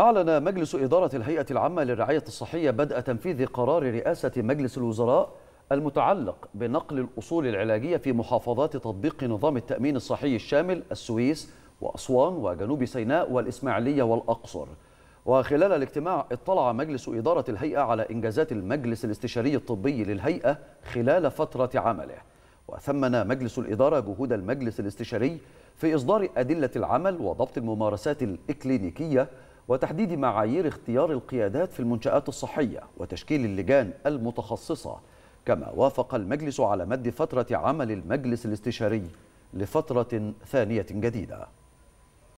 أعلن مجلس إدارة الهيئة العامة للرعاية الصحية بدء تنفيذ قرار رئاسة مجلس الوزراء المتعلق بنقل الأصول العلاجية في محافظات تطبيق نظام التأمين الصحي الشامل السويس وأسوان وجنوب سيناء والإسماعيلية والأقصر وخلال الاجتماع اطلع مجلس إدارة الهيئة على إنجازات المجلس الاستشاري الطبي للهيئة خلال فترة عمله وثمن مجلس الإدارة جهود المجلس الاستشاري في إصدار أدلة العمل وضبط الممارسات الإكلينيكية وتحديد معايير اختيار القيادات في المنشآت الصحية وتشكيل اللجان المتخصصة كما وافق المجلس على مد فترة عمل المجلس الاستشاري لفترة ثانية جديدة